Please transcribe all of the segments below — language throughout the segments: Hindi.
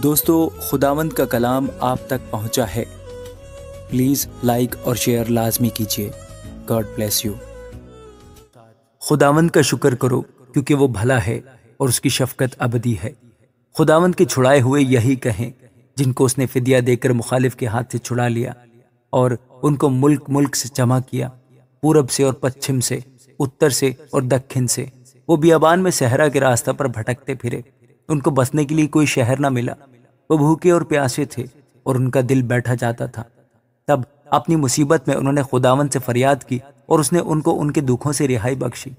दोस्तों खुदावंद का कलाम आप तक पहुंचा है प्लीज़ लाइक और शेयर लाजमी कीजिए गॉड ब्लेस यू खुदावंद का शुक्र करो क्योंकि वो भला है और उसकी शफकत अबदी है खुदावंद के छुड़ाए हुए यही कहें जिनको उसने फिदिया देकर मुखालिफ के हाथ से छुड़ा लिया और उनको मुल्क मुल्क से जमा किया पूरब से और पश्चिम से उत्तर से और दक्षिण से वो बियाबान में सहरा के रास्ता पर भटकते फिरे उनको बसने के लिए कोई शहर ना मिला वो भूखे और प्यासे थे और उनका दिल बैठा जाता था तब अपनी मुसीबत में उन्होंने खुदावन से फरियाद की और उसने उनको उनके दुखों से रिहाई बख्शी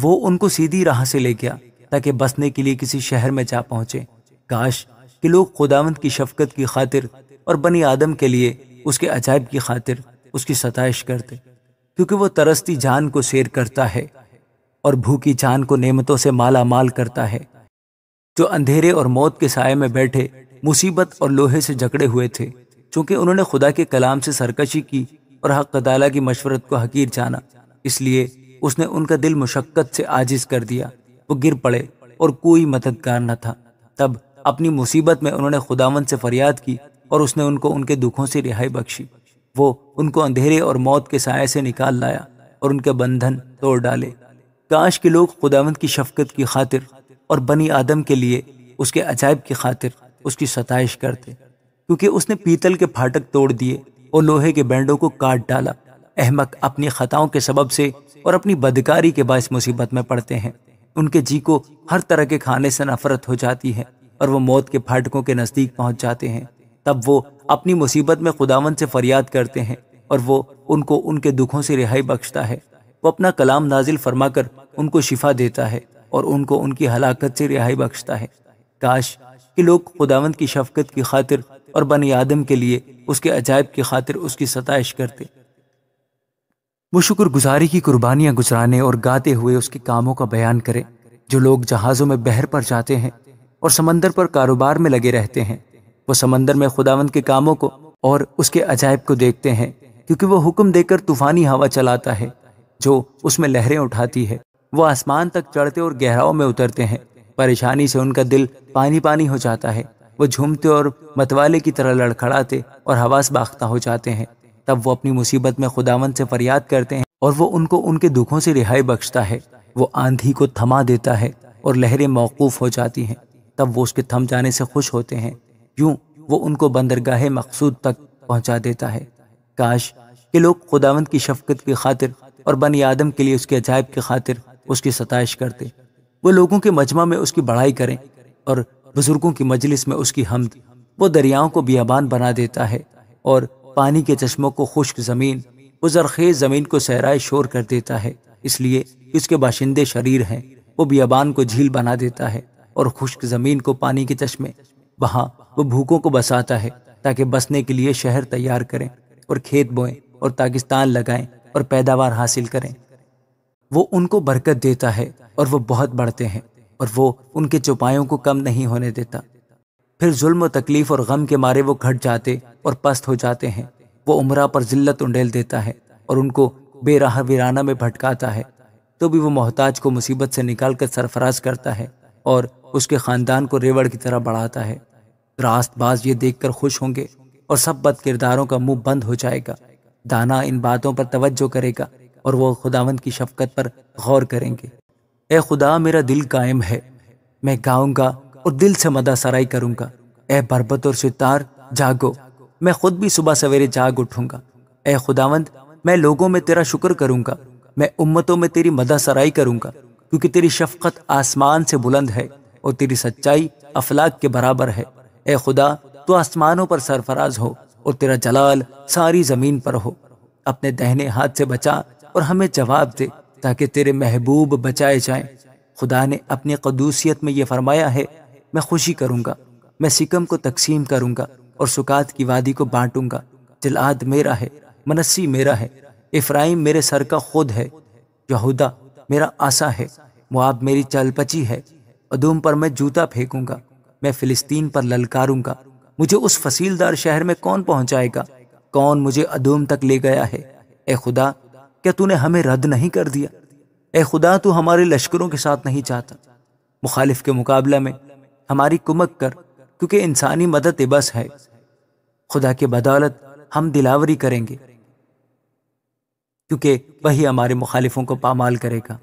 वो उनको सीधी राह से ले गया ताकि बसने के लिए किसी शहर में जा पहुंचे काश कि लोग खुदावंत की शफकत की खातिर और बनी आदम के लिए उसके अजायब की खातिर उसकी सताइश करते क्योंकि वो तरसती जान को शेर करता है और भूखी जान को नेमतों से माला माल करता है जो अंधेरे और मौत के साय में बैठे मुसीबत और लोहे से जकड़े हुए थे चूंकि उन्होंने खुदा के कलाम से सरकशी की और हक तला की मशवरत को हकीर जाना इसलिए उसने उनका दिल मुशक्क़त से आजिज कर दिया वो गिर पड़े और कोई मददगार न था तब अपनी मुसीबत में उन्होंने खुदावन से फरियाद की और उसने उनको उनके दुखों से रिहाई बख्शी वो उनको अंधेरे और मौत के साय से निकाल लाया और उनके बंधन तोड़ डाले काश के लोग खुदावंत की शफकत की खातिर और बनी आदम के लिए उसके अजायब की खातिर उसकी सताइश करते क्योंकि उसने पीतल के फाटक तोड़ दिए और लोहे के बैंडों को काट डाला अहमक अपनी खताओं के सबब से और अपनी बदकारी के बायस मुसीबत में पड़ते हैं उनके जी को हर तरह के खाने से नफरत हो जाती है और वो मौत के फाटकों के नज़दीक पहुंच जाते हैं तब वो अपनी मुसीबत में खुदावन से फरियाद करते हैं और वो उनको उनके दुखों से रिहाई बख्शता है वो अपना कलाम नाजिल फरमाकर उनको शिफा देता है और उनको उनकी हलाकत से रिहाई बख्शता है काश कि लोग खुदावंत की शफकत की खातिर और बन आदम के लिए उसके अजायब की खातिर उसकी सतश करते वो शुक्र गुजारी की कुर्बानियां गुजराने और गाते हुए उसके कामों का बयान करें जो लोग जहाज़ों में बहर पर जाते हैं और समंदर पर कारोबार में लगे रहते हैं वो समंदर में खुदावंत के कामों को और उसके अजायब को देखते हैं क्योंकि वो हुक्म देकर तूफानी हवा चलाता है जो उसमें लहरें उठाती है वो आसमान तक चढ़ते और गहराओं में उतरते हैं परेशानी से उनका दिल पानी पानी हो जाता है वो झूमते और मतवाले की तरह लड़खड़ाते और हवास बाख्ता हो जाते हैं तब वो अपनी मुसीबत में खुदावंत से फरियाद करते हैं और वो उनको उनके दुखों से रिहाई बख्शता है वो आंधी को थमा देता है और लहरें मौकूफ हो जाती हैं तब वो उसके थम जाने से खुश होते हैं यूं वो उनको बंदरगाह मकसूद तक पहुंचा देता है काश के लोग खुदावंत की शफकत की खातिर और बन आदम के लिए उसके अजायब की खातिर उसकी सताइश करते वो लोगों के मजमा में उसकी बढ़ाई करें और बुजुर्गों की मजलिस में उसकी हमद वो दरियाओं को बियाबान बना देता है और पानी के चश्मों को खुश्क ज़मीन वो जरखेज ज़मीन को सहराए शोर कर देता है इसलिए इसके बाशिंदे शरीर हैं वो बियाबान को झील बना देता है और खुश्क ज़मीन को पानी के चश्मे वहाँ वो भूखों को बसाता है ताकि बसने के लिए शहर तैयार करें और खेत बोएं और ताकिस्तान लगाएं और पैदावार हासिल करें वो उनको बरकत देता है और वो बहुत बढ़ते हैं और वो उनके चौपायों को कम नहीं होने देता फिर जुल्म तकलीफ़ और गम के मारे वो घट जाते और पस्त हो जाते हैं वो उम्र पर जिल्लत उंडेल देता है और उनको बेराह वीराना में भटकाता है तो भी वो मोहताज को मुसीबत से निकाल कर सरफराज करता है और उसके ख़ानदान को रेवड़ की तरह बढ़ाता है रास्तबाज ये देखकर खुश होंगे और सब बद किरदारों का मुंह बंद हो जाएगा दाना इन बातों पर तवज्जो करेगा और वो खुदावंद की शफकत पर गौर करेंगे ए खुदा मेरा दिल कायम है मैं गाऊंगा और दिल से मदा सराई करूंगा ए बरबत और सितार जागो मैं खुद भी सुबह सवेरे जाग उठूंगा ए खुदावंद मैं लोगों में तेरा शुक्र करूंगा मैं उम्मतों में तेरी मदा सराई करूंगा क्योंकि तेरी शफकत आसमान से बुलंद है और तेरी सच्चाई अफलाक के बराबर है ए खुदा तो आसमानों पर सरफराज हो और तेरा जलाल सारी जमीन पर हो अपने दहने हाथ से बचा और हमें जवाब दे ताकि तेरे महबूब बचाए जाएं खुदा ने अपनी कदूसियत में यह फरमाया है मैं खुशी करूँगा मैं सिकम को तकसीम करूँगा और सुकात की वादी को बांटूंगा जिलाद मेरा है मनस्सी मेरा है इफ्राहिम मेरे सर का खुद है यहूदा मेरा आशा है मुआब मेरी चलपची है अदूम पर मैं जूता फेंकूंगा मैं फिलिस्तीन पर ललकारूंगा मुझे उस फसीलदार शहर में कौन पहुंचाएगा कौन मुझे अदूम तक ले गया है ए खुदा क्या तूने हमें रद्द नहीं कर दिया ए खुदा तू हमारे लश्करों के साथ नहीं चाहता मुखालिफ के मुकाबला में हमारी कुमक कर क्योंकि इंसानी मदद बस है खुदा के बदौलत हम दिलावरी करेंगे क्योंकि वही हमारे मुखालिफों को पामाल करेगा